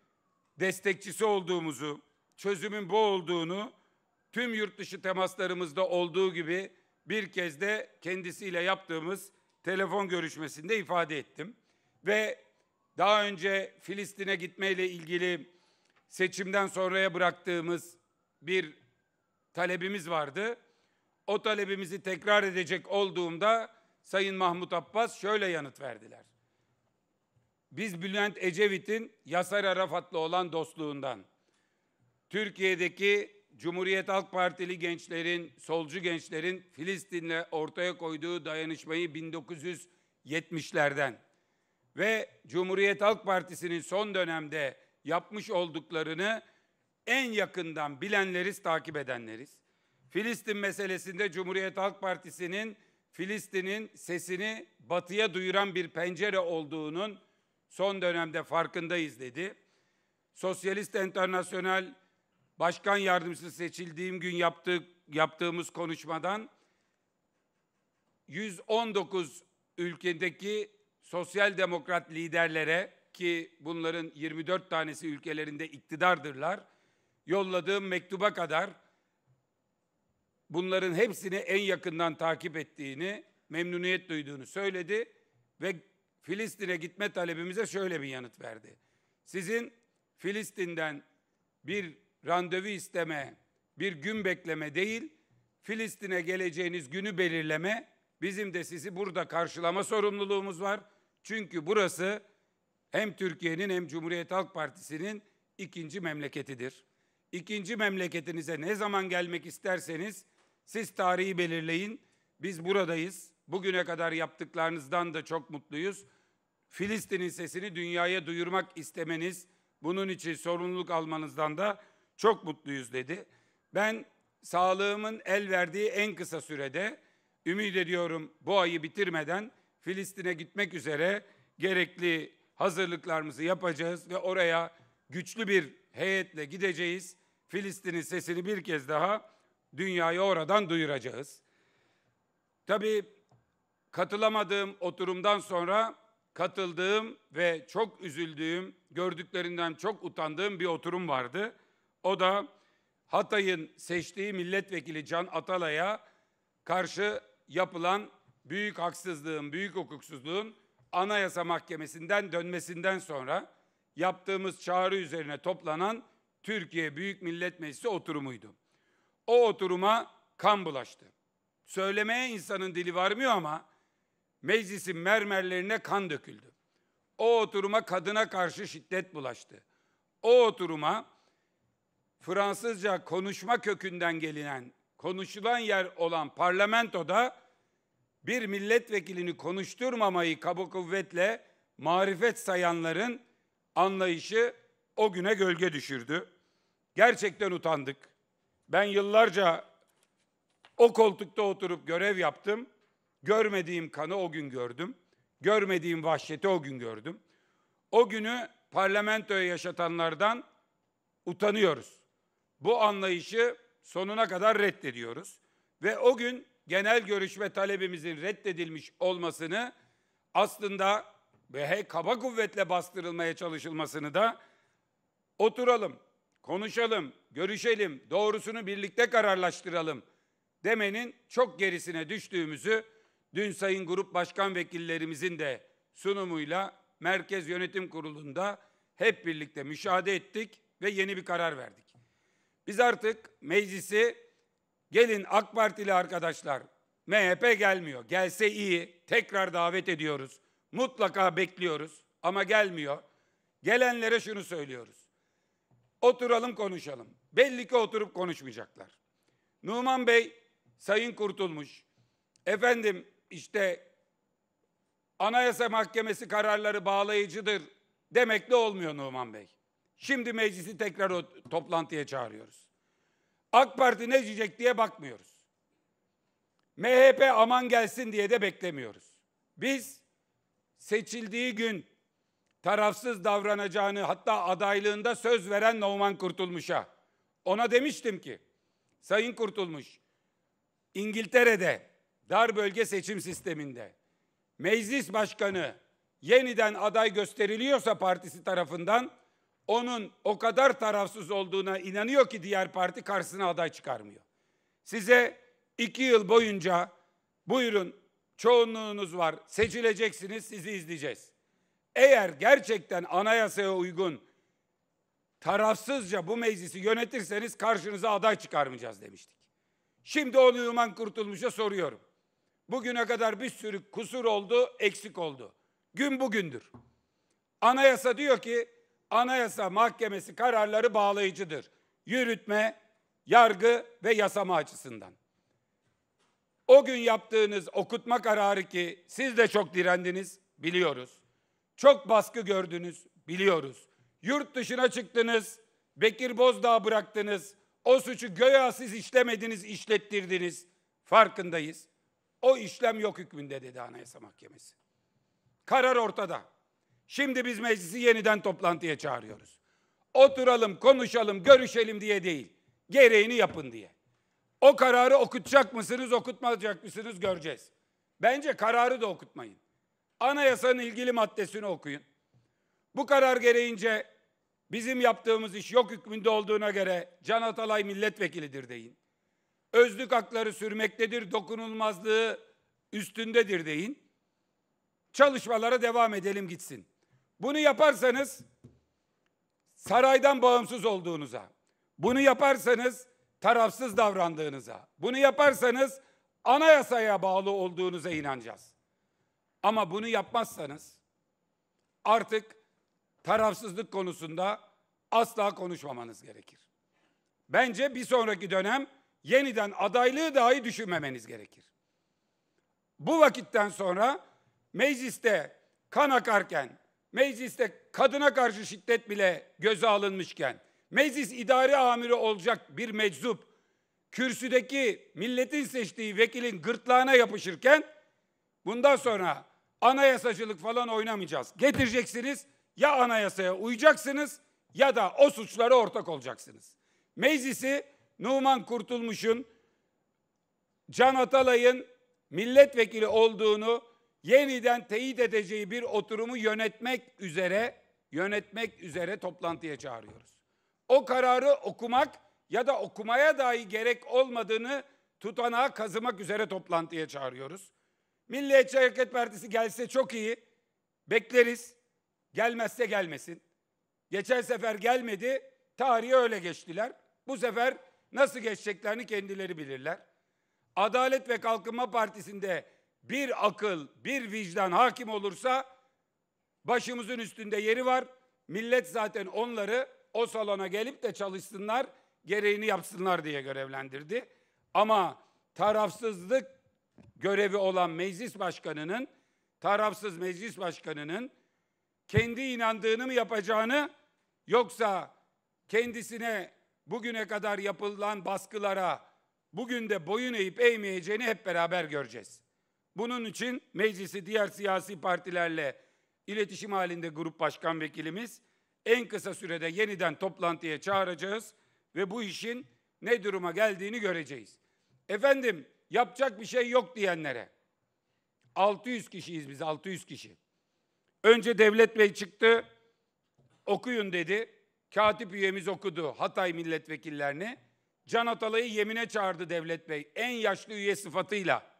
destekçisi olduğumuzu, çözümün bu olduğunu tüm yurt dışı temaslarımızda olduğu gibi bir kez de kendisiyle yaptığımız telefon görüşmesinde ifade ettim. Ve daha önce Filistin'e gitmeyle ilgili seçimden sonraya bıraktığımız bir talebimiz vardı. O talebimizi tekrar edecek olduğumda Sayın Mahmut Abbas şöyle yanıt verdiler. Biz Bülent Ecevit'in Yasar Arafat'la olan dostluğundan, Türkiye'deki Cumhuriyet Halk Partili gençlerin, solcu gençlerin Filistin'le ortaya koyduğu dayanışmayı 1970'lerden ve Cumhuriyet Halk Partisi'nin son dönemde yapmış olduklarını en yakından bilenleriz, takip edenleriz. Filistin meselesinde Cumhuriyet Halk Partisi'nin Filistin'in sesini batıya duyuran bir pencere olduğunun son dönemde farkındayız dedi. Sosyalist Enternasyonel başkan yardımcısı seçildiğim gün yaptık, yaptığımız konuşmadan 119 ülkedeki sosyal demokrat liderlere ki bunların 24 tanesi ülkelerinde iktidardırlar yolladığım mektuba kadar bunların hepsini en yakından takip ettiğini, memnuniyet duyduğunu söyledi ve Filistin'e gitme talebimize şöyle bir yanıt verdi. Sizin Filistin'den bir randevu isteme, bir gün bekleme değil, Filistin'e geleceğiniz günü belirleme, bizim de sizi burada karşılama sorumluluğumuz var. Çünkü burası hem Türkiye'nin hem Cumhuriyet Halk Partisi'nin ikinci memleketidir. İkinci memleketinize ne zaman gelmek isterseniz siz tarihi belirleyin. Biz buradayız. Bugüne kadar yaptıklarınızdan da çok mutluyuz. Filistin'in sesini dünyaya duyurmak istemeniz, bunun için sorumluluk almanızdan da çok mutluyuz dedi. Ben sağlığımın el verdiği en kısa sürede ümit ediyorum bu ayı bitirmeden Filistin'e gitmek üzere gerekli hazırlıklarımızı yapacağız ve oraya güçlü bir heyetle gideceğiz. Filistin'in sesini bir kez daha dünyaya oradan duyuracağız. Tabii katılamadığım oturumdan sonra katıldığım ve çok üzüldüğüm, gördüklerinden çok utandığım bir oturum vardı. O da Hatay'ın seçtiği milletvekili Can Atalay'a karşı yapılan büyük haksızlığın, büyük hukuksuzluğun Anayasa Mahkemesi'nden dönmesinden sonra yaptığımız çağrı üzerine toplanan Türkiye Büyük Millet Meclisi oturumuydu. O oturuma kan bulaştı. Söylemeye insanın dili varmıyor ama meclisin mermerlerine kan döküldü. O oturuma kadına karşı şiddet bulaştı. O oturuma Fransızca konuşma kökünden gelinen, konuşulan yer olan parlamentoda bir milletvekilini konuşturmamayı kaba kuvvetle marifet sayanların anlayışı o güne gölge düşürdü. Gerçekten utandık. Ben yıllarca o koltukta oturup görev yaptım. Görmediğim kanı o gün gördüm. Görmediğim vahşeti o gün gördüm. O günü parlamentoya yaşatanlardan utanıyoruz. Bu anlayışı sonuna kadar reddediyoruz ve o gün genel görüşme talebimizin reddedilmiş olmasını aslında ve kaba kuvvetle bastırılmaya çalışılmasını da oturalım, konuşalım, görüşelim, doğrusunu birlikte kararlaştıralım demenin çok gerisine düştüğümüzü dün Sayın Grup Başkan Vekillerimizin de sunumuyla Merkez Yönetim Kurulu'nda hep birlikte müşahede ettik ve yeni bir karar verdik. Biz artık meclisi gelin AK Partili arkadaşlar MHP gelmiyor. Gelse iyi. Tekrar davet ediyoruz. Mutlaka bekliyoruz ama gelmiyor. Gelenlere şunu söylüyoruz. Oturalım konuşalım. Belli ki oturup konuşmayacaklar. Numan Bey Sayın Kurtulmuş. Efendim işte Anayasa Mahkemesi kararları bağlayıcıdır demekle olmuyor Numan Bey. Şimdi meclisi tekrar o toplantıya çağırıyoruz. AK Parti ne diyecek diye bakmıyoruz. MHP aman gelsin diye de beklemiyoruz. Biz seçildiği gün tarafsız davranacağını hatta adaylığında söz veren Norman Kurtulmuş'a ona demiştim ki Sayın Kurtulmuş İngiltere'de dar bölge seçim sisteminde meclis başkanı yeniden aday gösteriliyorsa partisi tarafından onun o kadar tarafsız olduğuna inanıyor ki diğer parti karşısına aday çıkarmıyor. Size iki yıl boyunca buyurun çoğunluğunuz var seçileceksiniz sizi izleyeceğiz. Eğer gerçekten anayasaya uygun tarafsızca bu meclisi yönetirseniz karşınıza aday çıkarmayacağız demiştik. Şimdi onu Yuman Kurtulmuş'a soruyorum. Bugüne kadar bir sürü kusur oldu, eksik oldu. Gün bugündür. Anayasa diyor ki Anayasa Mahkemesi kararları bağlayıcıdır. Yürütme, yargı ve yasama açısından. O gün yaptığınız okutma kararı ki siz de çok direndiniz, biliyoruz. Çok baskı gördünüz, biliyoruz. Yurt dışına çıktınız, Bekir Bozdağ bıraktınız. O suçu göya siz işlemediniz, işlettirdiniz. Farkındayız. O işlem yok hükmünde dedi Anayasa Mahkemesi. Karar ortada. Şimdi biz meclisi yeniden toplantıya çağırıyoruz. Oturalım, konuşalım, görüşelim diye değil. Gereğini yapın diye. O kararı okutacak mısınız, okutmayacak mısınız göreceğiz. Bence kararı da okutmayın. Anayasanın ilgili maddesini okuyun. Bu karar gereğince bizim yaptığımız iş yok hükmünde olduğuna göre Can Atalay milletvekilidir deyin. Özlük hakları sürmektedir, dokunulmazlığı üstündedir deyin. Çalışmalara devam edelim gitsin. Bunu yaparsanız saraydan bağımsız olduğunuza, bunu yaparsanız tarafsız davrandığınıza, bunu yaparsanız anayasaya bağlı olduğunuza inanacağız. Ama bunu yapmazsanız artık tarafsızlık konusunda asla konuşmamanız gerekir. Bence bir sonraki dönem yeniden adaylığı dahi düşünmemeniz gerekir. Bu vakitten sonra mecliste kan akarken mecliste kadına karşı şiddet bile göze alınmışken, meclis idare amiri olacak bir meczup, kürsüdeki milletin seçtiği vekilin gırtlağına yapışırken, bundan sonra anayasacılık falan oynamayacağız. Getireceksiniz, ya anayasaya uyacaksınız ya da o suçlara ortak olacaksınız. Meclisi Numan Kurtulmuş'un, Can Atalay'ın milletvekili olduğunu yeniden teyit edeceği bir oturumu yönetmek üzere yönetmek üzere toplantıya çağırıyoruz. O kararı okumak ya da okumaya dahi gerek olmadığını tutanağa kazımak üzere toplantıya çağırıyoruz. Milliyetçi Hareket Partisi gelse çok iyi. Bekleriz. Gelmezse gelmesin. Geçen sefer gelmedi. Tarihe öyle geçtiler. Bu sefer nasıl geçeceklerini kendileri bilirler. Adalet ve Kalkınma Partisi'nde bir akıl, bir vicdan hakim olursa başımızın üstünde yeri var. Millet zaten onları o salona gelip de çalışsınlar, gereğini yapsınlar diye görevlendirdi. Ama tarafsızlık görevi olan meclis başkanının, tarafsız meclis başkanının kendi inandığını mı yapacağını yoksa kendisine bugüne kadar yapılan baskılara bugün de boyun eğip eğmeyeceğini hep beraber göreceğiz. Bunun için meclisi diğer siyasi partilerle iletişim halinde grup başkan vekilimiz en kısa sürede yeniden toplantıya çağıracağız ve bu işin ne duruma geldiğini göreceğiz. Efendim yapacak bir şey yok diyenlere 600 kişiyiz biz 600 kişi. Önce Devlet Bey çıktı okuyun dedi. Katip üyemiz okudu Hatay milletvekillerini. Can Atalay'ı yemine çağırdı Devlet Bey en yaşlı üye sıfatıyla.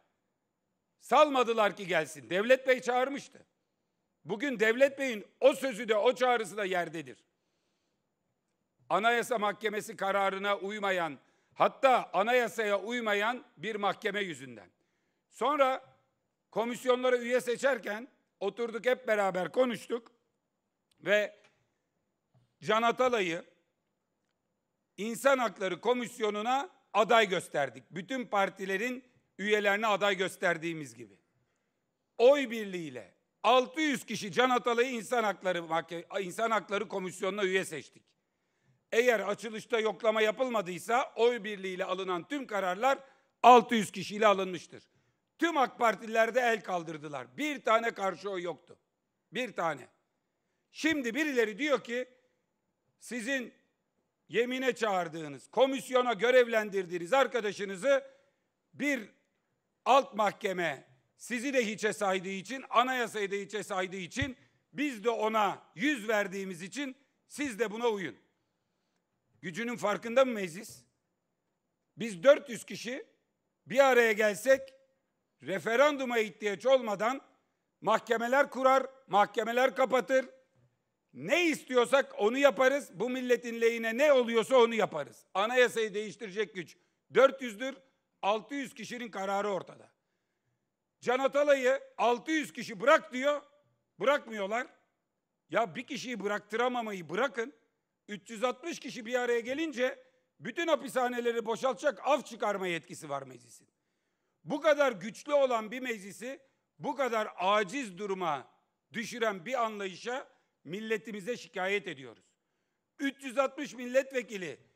Salmadılar ki gelsin. Devlet Bey çağırmıştı. Bugün Devlet Bey'in o sözü de o çağrısı da yerdedir. Anayasa Mahkemesi kararına uymayan, hatta anayasaya uymayan bir mahkeme yüzünden. Sonra komisyonlara üye seçerken oturduk hep beraber konuştuk ve Can Atalay'ı İnsan Hakları Komisyonu'na aday gösterdik. Bütün partilerin üyelerine aday gösterdiğimiz gibi. Oy birliğiyle 600 kişi Can Atalay'ı İnsan Hakları İnsan Hakları Komisyonu'na üye seçtik. Eğer açılışta yoklama yapılmadıysa oy birliğiyle alınan tüm kararlar 600 kişiyle alınmıştır. Tüm AK Partililer de el kaldırdılar. Bir tane karşı oy yoktu. Bir tane. Şimdi birileri diyor ki sizin yemine çağırdığınız, komisyona görevlendirdiğiniz arkadaşınızı bir alt mahkeme sizi de hiçe saydığı için, anayasayı da hiçe saydığı için biz de ona yüz verdiğimiz için siz de buna uyun. Gücünün farkında mı meclis? Biz 400 kişi bir araya gelsek referanduma ihtiyaç olmadan mahkemeler kurar, mahkemeler kapatır. Ne istiyorsak onu yaparız. Bu milletin lehine ne oluyorsa onu yaparız. Anayasayı değiştirecek güç 400'dür. 600 kişinin kararı ortada. Can Atalay'ı 600 kişi bırak diyor, bırakmıyorlar. Ya bir kişiyi bıraktıramamayı bırakın. 360 kişi bir araya gelince bütün hapishaneleri boşaltacak av çıkarma yetkisi var meclisin. Bu kadar güçlü olan bir meclisi bu kadar aciz duruma düşüren bir anlayışa milletimize şikayet ediyoruz. 360 milletvekili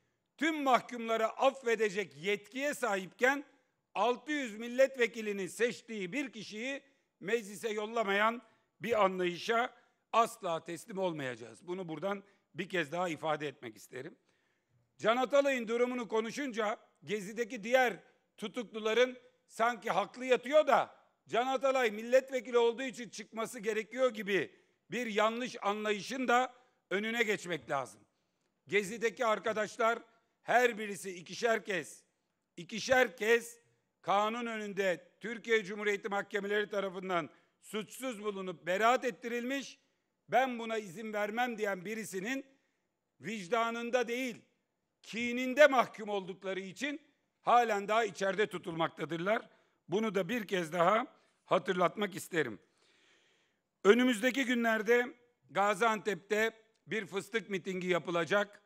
tüm mahkumları affedecek yetkiye sahipken 600 milletvekilinin seçtiği bir kişiyi meclise yollamayan bir anlayışa asla teslim olmayacağız. Bunu buradan bir kez daha ifade etmek isterim. Can Atalay'ın durumunu konuşunca Gezi'deki diğer tutukluların sanki haklı yatıyor da Can Atalay milletvekili olduğu için çıkması gerekiyor gibi bir yanlış anlayışın da önüne geçmek lazım. Gezi'deki arkadaşlar her birisi ikişer kez, ikişer kez kanun önünde Türkiye Cumhuriyeti mahkemeleri tarafından suçsuz bulunup beraat ettirilmiş, ben buna izin vermem diyen birisinin vicdanında değil, kininde mahkum oldukları için halen daha içeride tutulmaktadırlar. Bunu da bir kez daha hatırlatmak isterim. Önümüzdeki günlerde Gaziantep'te bir fıstık mitingi yapılacak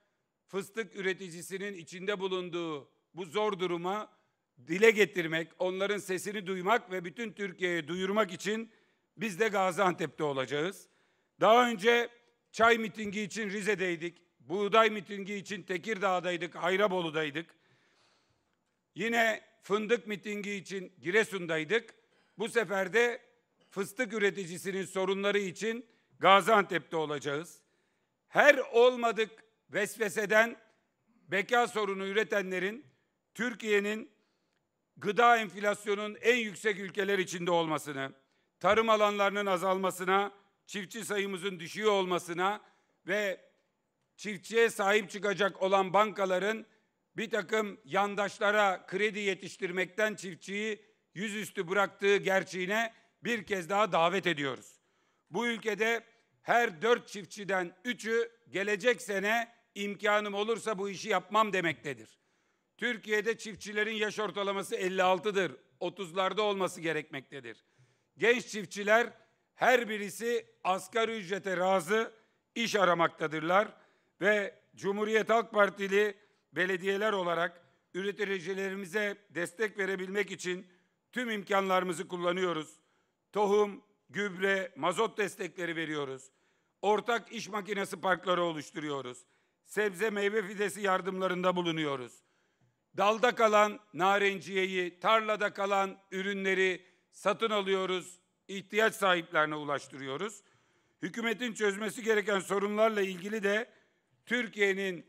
fıstık üreticisinin içinde bulunduğu bu zor duruma dile getirmek, onların sesini duymak ve bütün Türkiye'ye duyurmak için biz de Gaziantep'te olacağız. Daha önce çay mitingi için Rize'deydik. Buğday mitingi için Tekirdağ'daydık, Ayrabolu'daydık. Yine fındık mitingi için Giresun'daydık. Bu sefer de fıstık üreticisinin sorunları için Gaziantep'te olacağız. Her olmadık vesveseden, beka sorunu üretenlerin Türkiye'nin gıda enflasyonun en yüksek ülkeler içinde olmasını, tarım alanlarının azalmasına, çiftçi sayımızın düşüyor olmasına ve çiftçiye sahip çıkacak olan bankaların bir takım yandaşlara kredi yetiştirmekten çiftçiyi yüzüstü bıraktığı gerçeğine bir kez daha davet ediyoruz. Bu ülkede her dört çiftçiden üçü gelecek sene imkanım olursa bu işi yapmam demektedir. Türkiye'de çiftçilerin yaş ortalaması 56'dır. 30'larda olması gerekmektedir. Genç çiftçiler her birisi asgari ücrete razı iş aramaktadırlar ve Cumhuriyet Halk Partili belediyeler olarak üreticilerimize destek verebilmek için tüm imkanlarımızı kullanıyoruz. Tohum, gübre, mazot destekleri veriyoruz. Ortak iş makinesi parkları oluşturuyoruz sebze meyve fidesi yardımlarında bulunuyoruz. Dalda kalan narenciyeyi, tarlada kalan ürünleri satın alıyoruz, ihtiyaç sahiplerine ulaştırıyoruz. Hükümetin çözmesi gereken sorunlarla ilgili de Türkiye'nin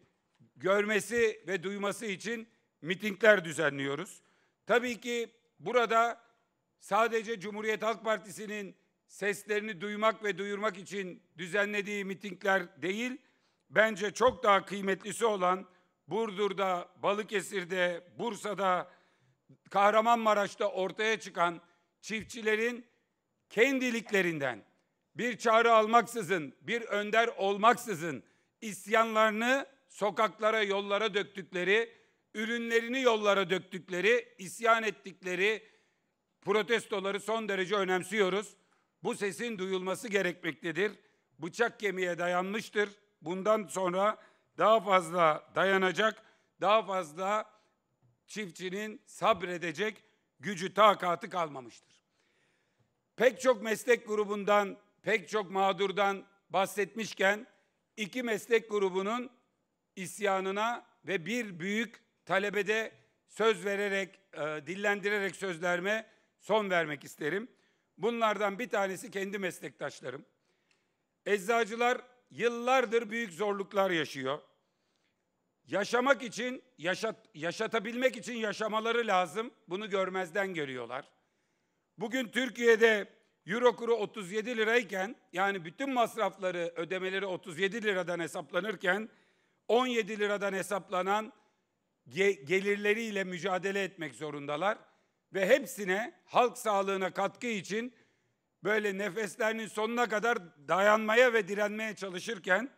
görmesi ve duyması için mitingler düzenliyoruz. Tabii ki burada sadece Cumhuriyet Halk Partisi'nin seslerini duymak ve duyurmak için düzenlediği mitingler değil, bence çok daha kıymetlisi olan Burdur'da, Balıkesir'de, Bursa'da, Kahramanmaraş'ta ortaya çıkan çiftçilerin kendiliklerinden bir çağrı almaksızın, bir önder olmaksızın isyanlarını sokaklara, yollara döktükleri, ürünlerini yollara döktükleri, isyan ettikleri protestoları son derece önemsiyoruz. Bu sesin duyulması gerekmektedir. Bıçak kemiğe dayanmıştır bundan sonra daha fazla dayanacak, daha fazla çiftçinin sabredecek gücü, takatı kalmamıştır. Pek çok meslek grubundan, pek çok mağdurdan bahsetmişken iki meslek grubunun isyanına ve bir büyük talebede söz vererek, e, dillendirerek sözlerime son vermek isterim. Bunlardan bir tanesi kendi meslektaşlarım. Eczacılar yıllardır büyük zorluklar yaşıyor. Yaşamak için, yaşat, yaşatabilmek için yaşamaları lazım. Bunu görmezden geliyorlar. Bugün Türkiye'de euro kuru 37 lirayken yani bütün masrafları, ödemeleri 37 liradan hesaplanırken 17 liradan hesaplanan ge gelirleriyle mücadele etmek zorundalar ve hepsine halk sağlığına katkı için böyle nefeslerinin sonuna kadar dayanmaya ve direnmeye çalışırken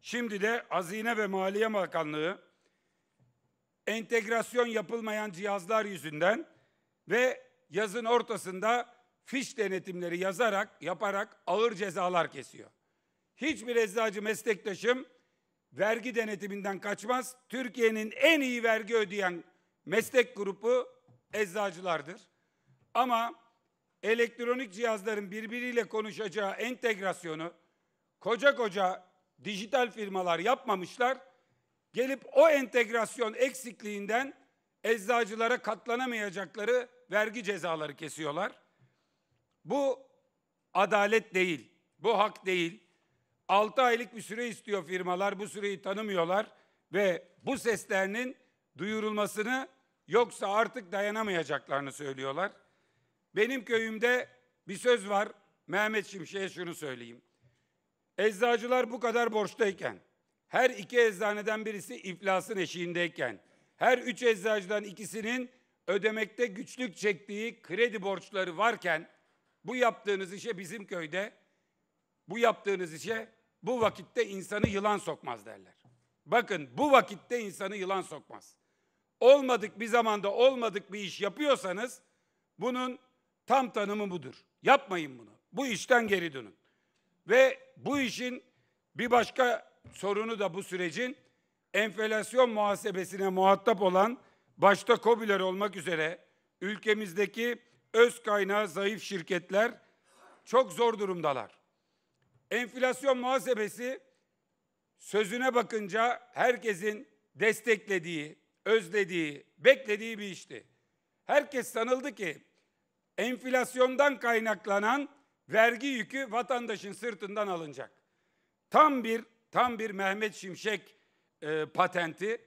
şimdi de azine ve Maliye Bakanlığı entegrasyon yapılmayan cihazlar yüzünden ve yazın ortasında fiş denetimleri yazarak, yaparak ağır cezalar kesiyor. Hiçbir eczacı meslektaşım vergi denetiminden kaçmaz. Türkiye'nin en iyi vergi ödeyen meslek grubu eczacılardır. Ama elektronik cihazların birbiriyle konuşacağı entegrasyonu koca koca dijital firmalar yapmamışlar. Gelip o entegrasyon eksikliğinden eczacılara katlanamayacakları vergi cezaları kesiyorlar. Bu adalet değil, bu hak değil. 6 aylık bir süre istiyor firmalar, bu süreyi tanımıyorlar ve bu seslerinin duyurulmasını yoksa artık dayanamayacaklarını söylüyorlar. Benim köyümde bir söz var. Mehmet Şimşek'e şunu söyleyeyim. Eczacılar bu kadar borçtayken, her iki eczaneden birisi iflasın eşiğindeyken, her üç eczacıdan ikisinin ödemekte güçlük çektiği kredi borçları varken, bu yaptığınız işe bizim köyde, bu yaptığınız işe bu vakitte insanı yılan sokmaz derler. Bakın bu vakitte insanı yılan sokmaz. Olmadık bir zamanda olmadık bir iş yapıyorsanız bunun Tam tanımı budur. Yapmayın bunu. Bu işten geri dönün. Ve bu işin bir başka sorunu da bu sürecin enflasyon muhasebesine muhatap olan başta COBİ'ler olmak üzere ülkemizdeki öz kaynağı zayıf şirketler çok zor durumdalar. Enflasyon muhasebesi sözüne bakınca herkesin desteklediği, özlediği, beklediği bir işti. Herkes sanıldı ki enflasyondan kaynaklanan vergi yükü vatandaşın sırtından alınacak. Tam bir tam bir Mehmet Şimşek e, patenti.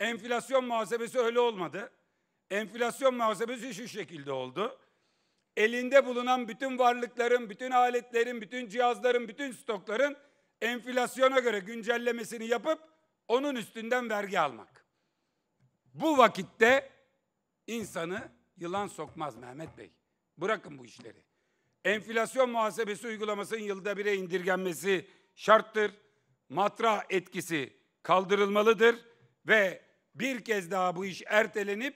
Enflasyon muhasebesi öyle olmadı. Enflasyon muhasebesi şu şekilde oldu. Elinde bulunan bütün varlıkların, bütün aletlerin, bütün cihazların, bütün stokların enflasyona göre güncellemesini yapıp onun üstünden vergi almak. Bu vakitte insanı yılan sokmaz Mehmet Bey. Bırakın bu işleri. Enflasyon muhasebesi uygulamasının yılda bire indirgenmesi şarttır. Matrah etkisi kaldırılmalıdır ve bir kez daha bu iş ertelenip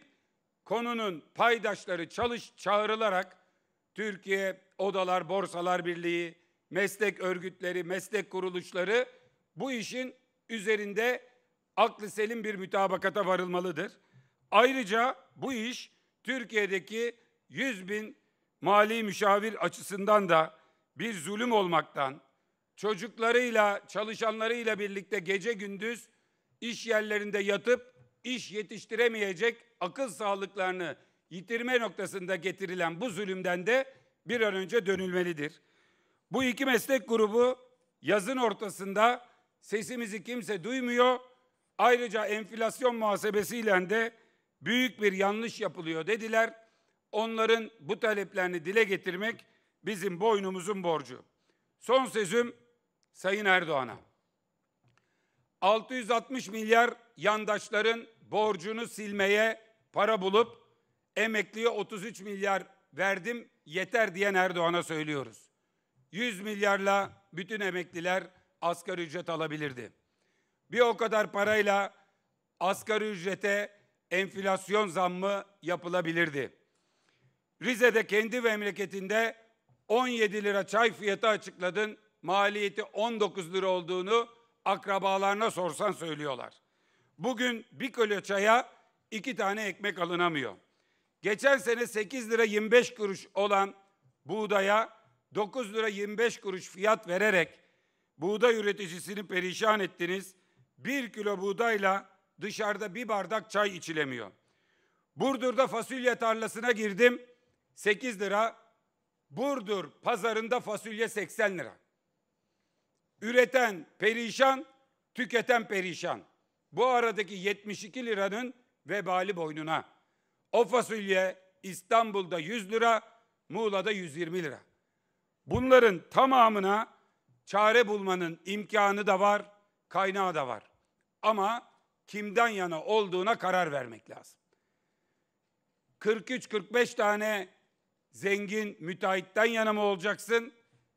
konunun paydaşları çalış çağrılarak Türkiye Odalar Borsalar Birliği, meslek örgütleri, meslek kuruluşları bu işin üzerinde aklı selim bir mütabakata varılmalıdır. Ayrıca bu iş Türkiye'deki 100 bin mali müşavir açısından da bir zulüm olmaktan, çocuklarıyla, çalışanlarıyla birlikte gece gündüz iş yerlerinde yatıp iş yetiştiremeyecek akıl sağlıklarını yitirme noktasında getirilen bu zulümden de bir an önce dönülmelidir. Bu iki meslek grubu yazın ortasında sesimizi kimse duymuyor. Ayrıca enflasyon muhasebesiyle de büyük bir yanlış yapılıyor dediler onların bu taleplerini dile getirmek bizim boynumuzun borcu. Son sözüm Sayın Erdoğan'a. 660 milyar yandaşların borcunu silmeye para bulup emekliye 33 milyar verdim yeter diyen Erdoğan'a söylüyoruz. 100 milyarla bütün emekliler asgari ücret alabilirdi. Bir o kadar parayla asgari ücrete enflasyon zammı yapılabilirdi. Rize'de kendi memleketinde 17 lira çay fiyatı açıkladın. Maliyeti 19 lira olduğunu akrabalarına sorsan söylüyorlar. Bugün bir kilo çaya iki tane ekmek alınamıyor. Geçen sene 8 lira 25 kuruş olan buğdaya 9 lira 25 kuruş fiyat vererek buğday üreticisini perişan ettiniz. Bir kilo buğdayla dışarıda bir bardak çay içilemiyor. Burdur'da fasulye tarlasına girdim. 8 lira, Burdur pazarında fasulye 80 lira. Üreten perişan, tüketen perişan. Bu aradaki 72 liranın vebali boynuna. O fasulye İstanbul'da 100 lira, Muğla'da 120 lira. Bunların tamamına çare bulmanın imkanı da var, kaynağı da var. Ama kimden yana olduğuna karar vermek lazım. 43-45 tane zengin müteahhitten yana mı olacaksın?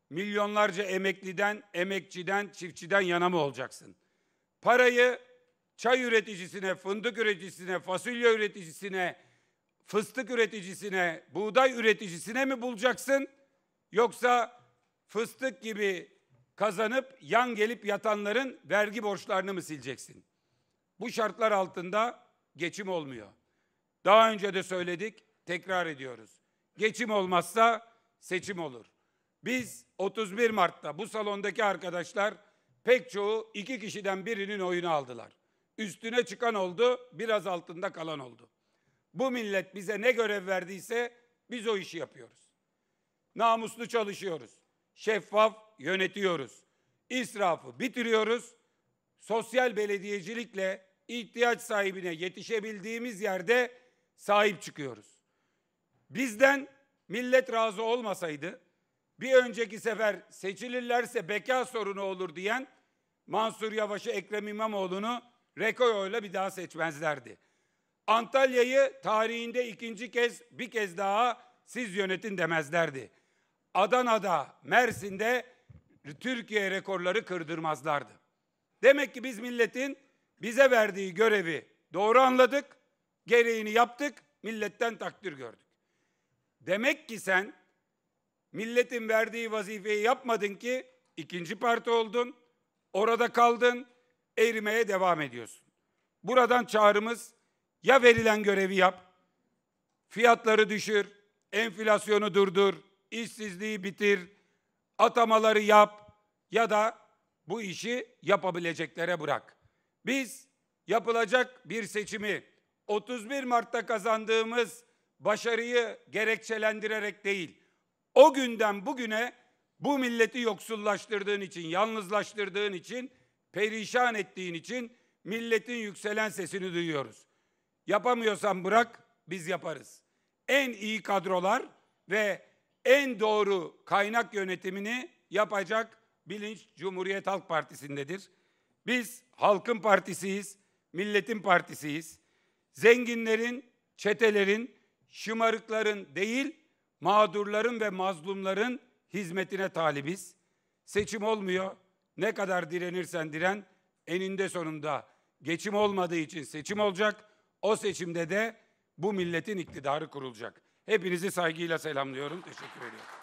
Milyonlarca emekliden, emekçiden, çiftçiden yana mı olacaksın? Parayı çay üreticisine, fındık üreticisine, fasulye üreticisine, fıstık üreticisine, buğday üreticisine mi bulacaksın? Yoksa fıstık gibi kazanıp yan gelip yatanların vergi borçlarını mı sileceksin? Bu şartlar altında geçim olmuyor. Daha önce de söyledik, tekrar ediyoruz. Geçim olmazsa seçim olur. Biz 31 Mart'ta bu salondaki arkadaşlar pek çoğu iki kişiden birinin oyunu aldılar. Üstüne çıkan oldu, biraz altında kalan oldu. Bu millet bize ne görev verdiyse biz o işi yapıyoruz. Namuslu çalışıyoruz. Şeffaf yönetiyoruz. İsrafı bitiriyoruz. Sosyal belediyecilikle ihtiyaç sahibine yetişebildiğimiz yerde sahip çıkıyoruz. Bizden millet razı olmasaydı bir önceki sefer seçilirlerse beka sorunu olur diyen Mansur Yavaş'ı Ekrem İmamoğlu'nu oyla bir daha seçmezlerdi. Antalya'yı tarihinde ikinci kez bir kez daha siz yönetin demezlerdi. Adana'da, Mersin'de Türkiye rekorları kırdırmazlardı. Demek ki biz milletin bize verdiği görevi doğru anladık, gereğini yaptık, milletten takdir gördük. Demek ki sen milletin verdiği vazifeyi yapmadın ki ikinci parti oldun, orada kaldın, erimeye devam ediyorsun. Buradan çağrımız ya verilen görevi yap, fiyatları düşür, enflasyonu durdur, işsizliği bitir, atamaları yap ya da bu işi yapabileceklere bırak. Biz yapılacak bir seçimi 31 Mart'ta kazandığımız başarıyı gerekçelendirerek değil, o günden bugüne bu milleti yoksullaştırdığın için, yalnızlaştırdığın için, perişan ettiğin için milletin yükselen sesini duyuyoruz. Yapamıyorsan bırak, biz yaparız. En iyi kadrolar ve en doğru kaynak yönetimini yapacak bilinç Cumhuriyet Halk Partisi'ndedir. Biz halkın partisiyiz, milletin partisiyiz. Zenginlerin, çetelerin, şımarıkların değil, mağdurların ve mazlumların hizmetine talibiz. Seçim olmuyor. Ne kadar direnirsen diren eninde sonunda geçim olmadığı için seçim olacak. O seçimde de bu milletin iktidarı kurulacak. Hepinizi saygıyla selamlıyorum. Teşekkür ediyorum.